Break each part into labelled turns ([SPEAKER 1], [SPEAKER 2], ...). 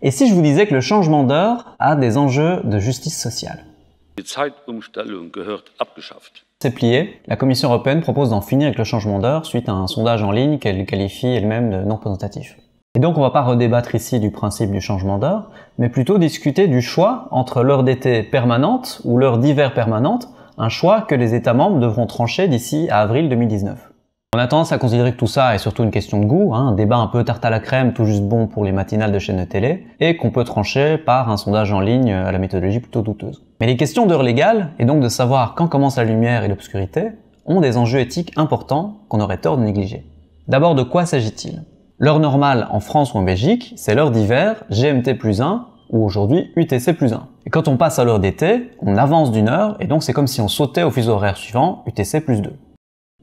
[SPEAKER 1] Et si je vous disais que le changement d'heure a des enjeux de justice sociale c'est plié. La Commission européenne propose d'en finir avec le changement d'heure suite à un sondage en ligne qu'elle qualifie elle-même de non représentatif. Et donc on va pas redébattre ici du principe du changement d'heure, mais plutôt discuter du choix entre l'heure d'été permanente ou l'heure d'hiver permanente, un choix que les États membres devront trancher d'ici à avril 2019. On a tendance à considérer que tout ça est surtout une question de goût, hein, un débat un peu tarte à la crème, tout juste bon pour les matinales de chaînes de télé, et qu'on peut trancher par un sondage en ligne à la méthodologie plutôt douteuse. Mais les questions d'heure légale, et donc de savoir quand commence la lumière et l'obscurité, ont des enjeux éthiques importants qu'on aurait tort de négliger. D'abord, de quoi s'agit-il L'heure normale en France ou en Belgique, c'est l'heure d'hiver, GMT plus 1, ou aujourd'hui UTC plus 1. Et quand on passe à l'heure d'été, on avance d'une heure, et donc c'est comme si on sautait au fuseau horaire suivant, UTC plus 2.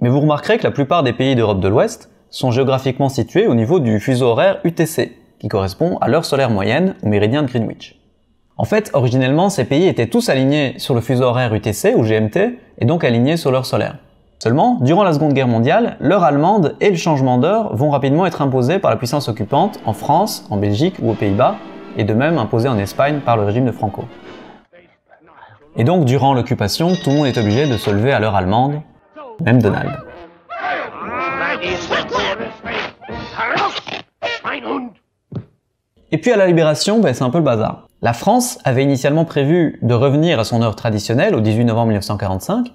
[SPEAKER 1] Mais vous remarquerez que la plupart des pays d'Europe de l'Ouest sont géographiquement situés au niveau du fuseau horaire UTC, qui correspond à l'heure solaire moyenne ou méridien de Greenwich. En fait, originellement, ces pays étaient tous alignés sur le fuseau horaire UTC ou GMT, et donc alignés sur l'heure solaire. Seulement, durant la Seconde Guerre mondiale, l'heure allemande et le changement d'heure vont rapidement être imposés par la puissance occupante en France, en Belgique ou aux Pays-Bas, et de même imposés en Espagne par le régime de Franco. Et donc, durant l'occupation, tout le monde est obligé de se lever à l'heure allemande même Donald. Et puis à la Libération, ben, c'est un peu le bazar. La France avait initialement prévu de revenir à son heure traditionnelle au 18 novembre 1945,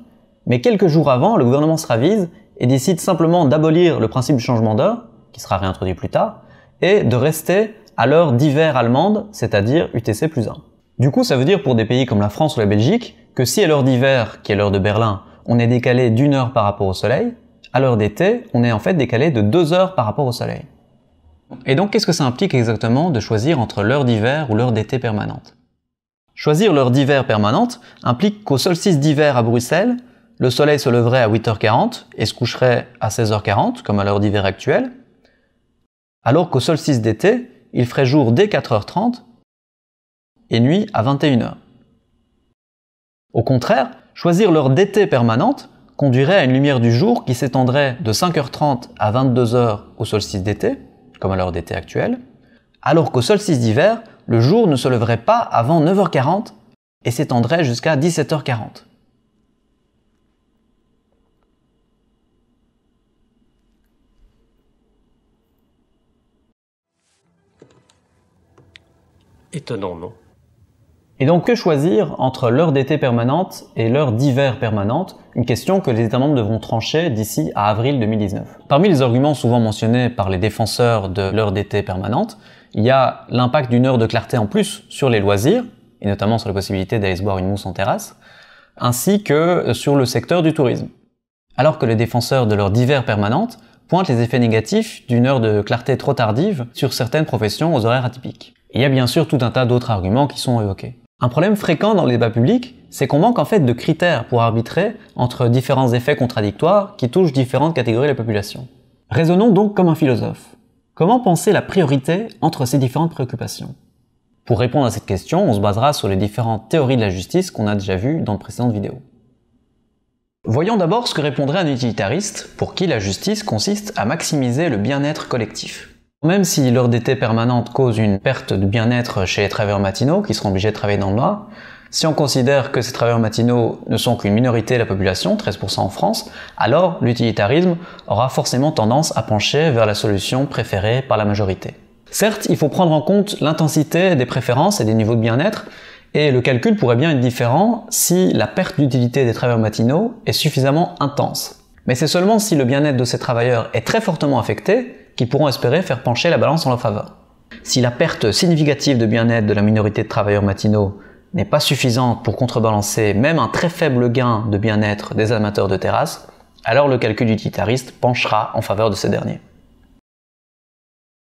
[SPEAKER 1] mais quelques jours avant, le gouvernement se ravise et décide simplement d'abolir le principe du changement d'heure, qui sera réintroduit plus tard, et de rester à l'heure d'hiver allemande, c'est-à-dire UTC plus 1. Du coup, ça veut dire pour des pays comme la France ou la Belgique que si à l'heure d'hiver, qui est l'heure de Berlin, on est décalé d'une heure par rapport au soleil, à l'heure d'été, on est en fait décalé de deux heures par rapport au soleil. Et donc qu'est-ce que ça implique exactement de choisir entre l'heure d'hiver ou l'heure d'été permanente Choisir l'heure d'hiver permanente implique qu'au solstice d'hiver à Bruxelles, le soleil se leverait à 8h40 et se coucherait à 16h40, comme à l'heure d'hiver actuelle, alors qu'au solstice d'été, il ferait jour dès 4h30 et nuit à 21h. Au contraire, Choisir l'heure d'été permanente conduirait à une lumière du jour qui s'étendrait de 5h30 à 22h au solstice d'été, comme à l'heure d'été actuelle, alors qu'au solstice d'hiver, le jour ne se leverait pas avant 9h40 et s'étendrait jusqu'à 17h40. Étonnant, non et donc, que choisir entre l'heure d'été permanente et l'heure d'hiver permanente Une question que les États membres devront trancher d'ici à avril 2019. Parmi les arguments souvent mentionnés par les défenseurs de l'heure d'été permanente, il y a l'impact d'une heure de clarté en plus sur les loisirs, et notamment sur la possibilité d'aller se boire une mousse en terrasse, ainsi que sur le secteur du tourisme. Alors que les défenseurs de l'heure d'hiver permanente pointent les effets négatifs d'une heure de clarté trop tardive sur certaines professions aux horaires atypiques. Et il y a bien sûr tout un tas d'autres arguments qui sont évoqués. Un problème fréquent dans le débat public, c'est qu'on manque en fait de critères pour arbitrer entre différents effets contradictoires qui touchent différentes catégories de la population. Raisonnons donc comme un philosophe. Comment penser la priorité entre ces différentes préoccupations Pour répondre à cette question, on se basera sur les différentes théories de la justice qu'on a déjà vues dans de précédentes vidéos. Voyons d'abord ce que répondrait un utilitariste pour qui la justice consiste à maximiser le bien-être collectif. Même si l'heure d'été permanente cause une perte de bien-être chez les travailleurs matinaux, qui seront obligés de travailler dans le noir, si on considère que ces travailleurs matinaux ne sont qu'une minorité de la population, 13% en France, alors l'utilitarisme aura forcément tendance à pencher vers la solution préférée par la majorité. Certes, il faut prendre en compte l'intensité des préférences et des niveaux de bien-être, et le calcul pourrait bien être différent si la perte d'utilité des travailleurs matinaux est suffisamment intense. Mais c'est seulement si le bien-être de ces travailleurs est très fortement affecté qui pourront espérer faire pencher la balance en leur faveur. Si la perte significative de bien-être de la minorité de travailleurs matinaux n'est pas suffisante pour contrebalancer même un très faible gain de bien-être des amateurs de terrasse, alors le calcul utilitariste penchera en faveur de ces derniers.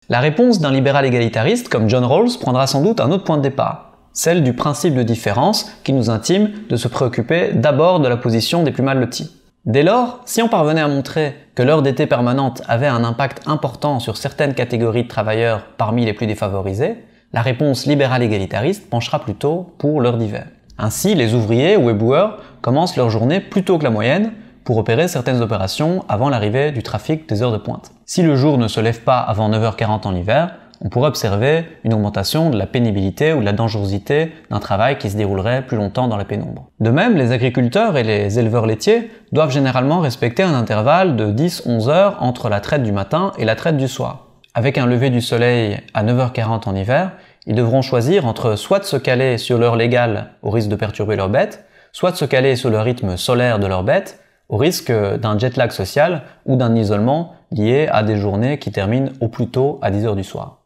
[SPEAKER 1] La réponse d'un libéral égalitariste comme John Rawls prendra sans doute un autre point de départ, celle du principe de différence qui nous intime de se préoccuper d'abord de la position des plus mal lotis. Dès lors, si on parvenait à montrer que l'heure d'été permanente avait un impact important sur certaines catégories de travailleurs parmi les plus défavorisés, la réponse libérale égalitariste penchera plutôt pour l'heure d'hiver. Ainsi, les ouvriers ou éboueurs commencent leur journée plus tôt que la moyenne pour opérer certaines opérations avant l'arrivée du trafic des heures de pointe. Si le jour ne se lève pas avant 9h40 en hiver, on pourrait observer une augmentation de la pénibilité ou de la dangerosité d'un travail qui se déroulerait plus longtemps dans la pénombre. De même, les agriculteurs et les éleveurs laitiers doivent généralement respecter un intervalle de 10-11 heures entre la traite du matin et la traite du soir. Avec un lever du soleil à 9h40 en hiver, ils devront choisir entre soit de se caler sur l'heure légale au risque de perturber leurs bêtes, soit de se caler sur le rythme solaire de leurs bêtes au risque d'un jet lag social ou d'un isolement lié à des journées qui terminent au plus tôt à 10h du soir.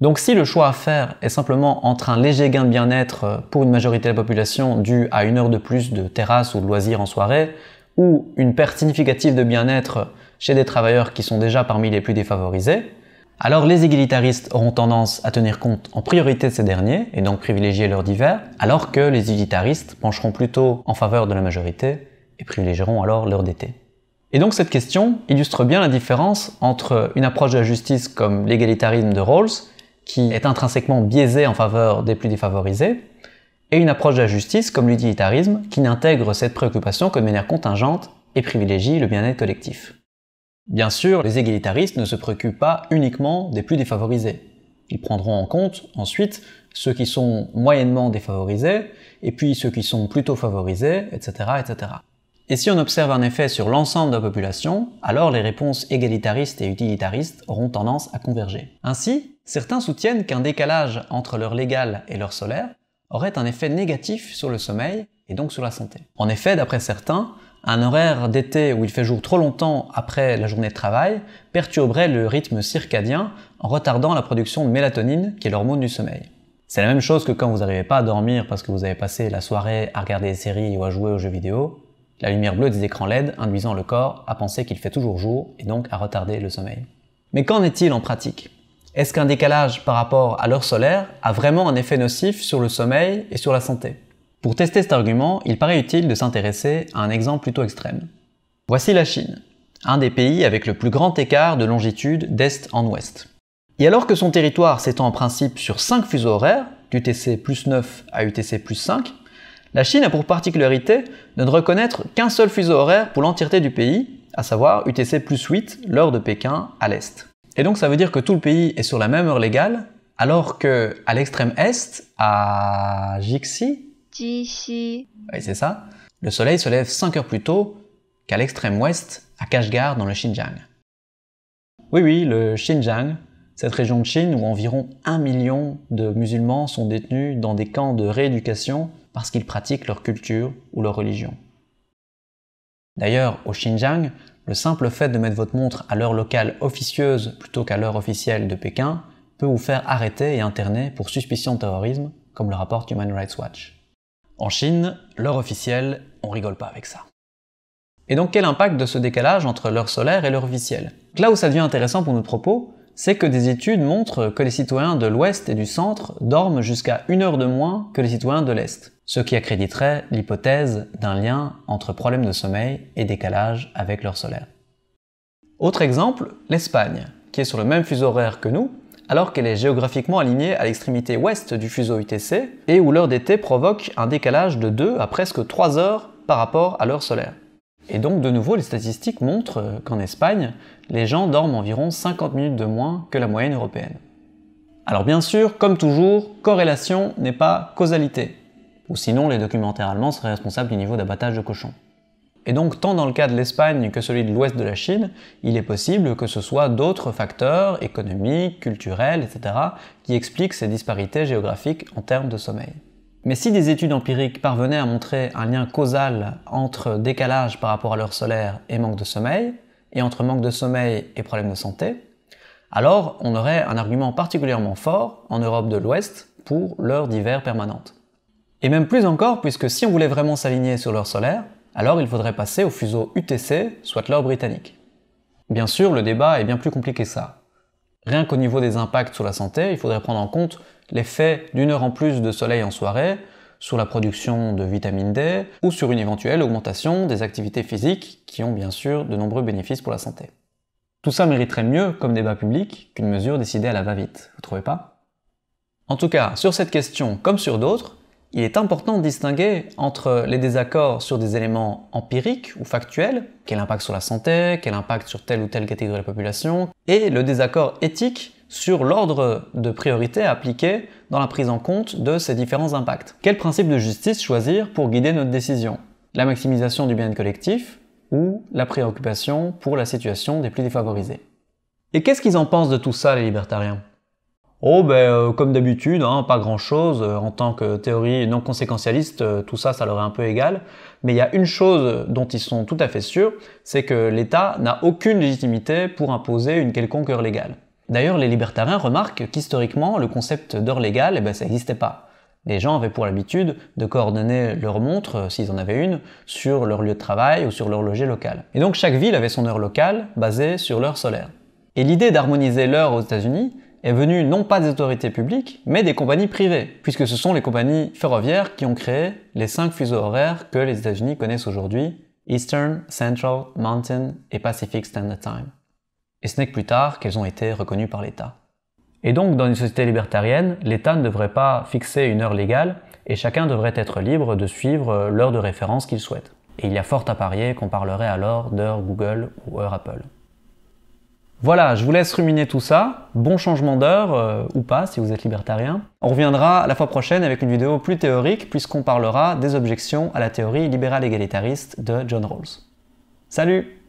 [SPEAKER 1] Donc si le choix à faire est simplement entre un léger gain de bien-être euh, pour une majorité de la population dû à une heure de plus de terrasse ou de loisirs en soirée, ou une perte significative de bien-être chez des travailleurs qui sont déjà parmi les plus défavorisés, alors les égalitaristes auront tendance à tenir compte en priorité de ces derniers et donc privilégier leurs divers, alors que les égalitaristes pencheront plutôt en faveur de la majorité et privilégieront alors leur d'été. Et donc cette question illustre bien la différence entre une approche de la justice comme l'égalitarisme de Rawls qui est intrinsèquement biaisé en faveur des plus défavorisés, et une approche de la justice comme l'utilitarisme qui n'intègre cette préoccupation que de manière contingente et privilégie le bien-être collectif. Bien sûr, les égalitaristes ne se préoccupent pas uniquement des plus défavorisés. Ils prendront en compte ensuite ceux qui sont moyennement défavorisés, et puis ceux qui sont plutôt favorisés, etc. etc. Et si on observe un effet sur l'ensemble de la population, alors les réponses égalitaristes et utilitaristes auront tendance à converger. Ainsi, Certains soutiennent qu'un décalage entre l'heure légale et l'heure solaire aurait un effet négatif sur le sommeil et donc sur la santé. En effet, d'après certains, un horaire d'été où il fait jour trop longtemps après la journée de travail perturberait le rythme circadien en retardant la production de mélatonine, qui est l'hormone du sommeil. C'est la même chose que quand vous n'arrivez pas à dormir parce que vous avez passé la soirée à regarder des séries ou à jouer aux jeux vidéo, la lumière bleue des écrans LED induisant le corps à penser qu'il fait toujours jour et donc à retarder le sommeil. Mais qu'en est-il en pratique est-ce qu'un décalage par rapport à l'heure solaire a vraiment un effet nocif sur le sommeil et sur la santé Pour tester cet argument, il paraît utile de s'intéresser à un exemple plutôt extrême. Voici la Chine, un des pays avec le plus grand écart de longitude d'est en ouest. Et alors que son territoire s'étend en principe sur 5 fuseaux horaires, d'UTC plus 9 à UTC plus 5, la Chine a pour particularité de ne reconnaître qu'un seul fuseau horaire pour l'entièreté du pays, à savoir UTC plus 8, l'heure de Pékin à l'est. Et donc ça veut dire que tout le pays est sur la même heure légale, alors que à l'extrême est, à Jixi, Jixi. Oui, c'est ça. Le soleil se lève 5 heures plus tôt qu'à l'extrême ouest, à Kashgar dans le Xinjiang. Oui, oui, le Xinjiang, cette région de Chine où environ 1 million de musulmans sont détenus dans des camps de rééducation parce qu'ils pratiquent leur culture ou leur religion. D'ailleurs, au Xinjiang, le simple fait de mettre votre montre à l'heure locale officieuse plutôt qu'à l'heure officielle de Pékin peut vous faire arrêter et interner pour suspicion de terrorisme, comme le rapporte Human Rights Watch. En Chine, l'heure officielle, on rigole pas avec ça. Et donc quel impact de ce décalage entre l'heure solaire et l'heure officielle Là où ça devient intéressant pour notre propos, c'est que des études montrent que les citoyens de l'Ouest et du Centre dorment jusqu'à une heure de moins que les citoyens de l'Est, ce qui accréditerait l'hypothèse d'un lien entre problèmes de sommeil et décalage avec l'heure solaire. Autre exemple, l'Espagne, qui est sur le même fuseau horaire que nous, alors qu'elle est géographiquement alignée à l'extrémité ouest du fuseau UTC, et où l'heure d'été provoque un décalage de 2 à presque 3 heures par rapport à l'heure solaire. Et donc de nouveau, les statistiques montrent qu'en Espagne, les gens dorment environ 50 minutes de moins que la moyenne européenne. Alors bien sûr, comme toujours, corrélation n'est pas causalité. Ou sinon, les documentaires allemands seraient responsables du niveau d'abattage de cochons. Et donc, tant dans le cas de l'Espagne que celui de l'ouest de la Chine, il est possible que ce soit d'autres facteurs économiques, culturels, etc., qui expliquent ces disparités géographiques en termes de sommeil. Mais si des études empiriques parvenaient à montrer un lien causal entre décalage par rapport à l'heure solaire et manque de sommeil, et entre manque de sommeil et problème de santé, alors on aurait un argument particulièrement fort en Europe de l'Ouest pour l'heure d'hiver permanente. Et même plus encore, puisque si on voulait vraiment s'aligner sur l'heure solaire, alors il faudrait passer au fuseau UTC, soit l'heure britannique. Bien sûr, le débat est bien plus compliqué que ça. Rien qu'au niveau des impacts sur la santé, il faudrait prendre en compte l'effet d'une heure en plus de soleil en soirée sur la production de vitamine D ou sur une éventuelle augmentation des activités physiques qui ont bien sûr de nombreux bénéfices pour la santé. Tout ça mériterait mieux comme débat public qu'une mesure décidée à la va-vite, vous trouvez pas En tout cas, sur cette question comme sur d'autres, il est important de distinguer entre les désaccords sur des éléments empiriques ou factuels, quel impact sur la santé, quel impact sur telle ou telle catégorie de la population, et le désaccord éthique sur l'ordre de priorité à appliquer dans la prise en compte de ces différents impacts. Quel principe de justice choisir pour guider notre décision La maximisation du bien collectif ou la préoccupation pour la situation des plus défavorisés Et qu'est-ce qu'ils en pensent de tout ça, les libertariens Oh ben euh, comme d'habitude, hein, pas grand-chose. Euh, en tant que théorie non conséquentialiste, euh, tout ça, ça leur est un peu égal. Mais il y a une chose dont ils sont tout à fait sûrs, c'est que l'État n'a aucune légitimité pour imposer une quelconque heure légale. D'ailleurs, les libertariens remarquent qu'historiquement, le concept d'heure légale, eh ben, ça n'existait pas. Les gens avaient pour l'habitude de coordonner leur montre, euh, s'ils en avaient une, sur leur lieu de travail ou sur leur logis local. Et donc chaque ville avait son heure locale basée sur l'heure solaire. Et l'idée d'harmoniser l'heure aux États-Unis est venue non pas des autorités publiques, mais des compagnies privées, puisque ce sont les compagnies ferroviaires qui ont créé les cinq fuseaux horaires que les États-Unis connaissent aujourd'hui, Eastern, Central, Mountain et Pacific Standard Time et ce n'est que plus tard qu'elles ont été reconnues par l'État. Et donc, dans une société libertarienne, l'État ne devrait pas fixer une heure légale, et chacun devrait être libre de suivre l'heure de référence qu'il souhaite. Et il y a fort à parier qu'on parlerait alors d'heure Google ou heure Apple. Voilà, je vous laisse ruminer tout ça. Bon changement d'heure, euh, ou pas si vous êtes libertarien. On reviendra la fois prochaine avec une vidéo plus théorique, puisqu'on parlera des objections à la théorie libérale égalitariste de John Rawls. Salut